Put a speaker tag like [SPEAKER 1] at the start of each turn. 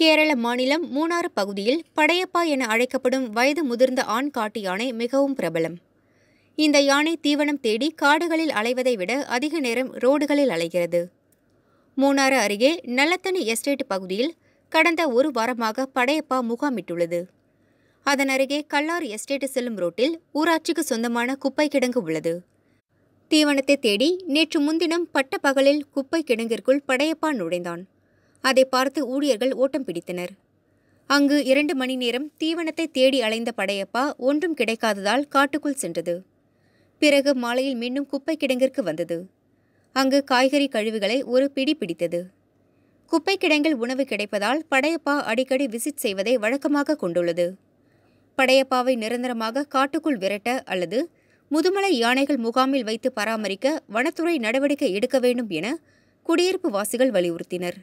[SPEAKER 1] கேரள மாநிலம் மூணாறு பகுதியில் படையப்பா என அழைக்கப்படும் வயது முதிர்ந்த ஆண் காட்டு யானை மிகவும் பிரபலம் இந்த யானை தீவனம் தேடி காடுகளில் அலைவதை விட அதிக நேரம் ரோடுகளில் அலைகிறது மூணாறு அருகே நல்லத்தனி எஸ்டேட் பகுதியில் கடந்த ஒரு வாரமாக படையப்பா முகாமிட்டுள்ளது அதன் அருகே கல்லாறு எஸ்டேட் செல்லும் ரோட்டில் ஊராட்சிக்கு சொந்தமான குப்பை கிடங்கு உள்ளது தீவனத்தை தேடி நேற்று முன்தினம் பட்ட பகலில் குப்பை கிடங்கிற்குள் படையப்பா நுழைந்தான் அதை பார்த்து ஊழியர்கள் ஓட்டம் பிடித்தனர் அங்கு இரண்டு மணி நேரம் தீவனத்தை தேடி அலைந்த படையப்பா ஒன்றும் கிடைக்காததால் காட்டுக்குள் சென்றது பிறகு மாலையில் மீண்டும் குப்பை கிடங்கிற்கு வந்தது அங்கு காய்கறி கழிவுகளை ஒரு பிடி பிடித்தது குப்பை கிடங்கில் உணவு கிடைப்பதால் படையப்பா அடிக்கடி விசிட் செய்வதை வழக்கமாக கொண்டுள்ளது படையப்பாவை நிரந்தரமாக காட்டுக்குள் விரட்ட அல்லது முதுமலை யானைகள் முகாமில் வைத்து பராமரிக்க வனத்துறை நடவடிக்கை எடுக்க வேண்டும் என குடியிருப்பு வாசிகள் வலியுறுத்தினர்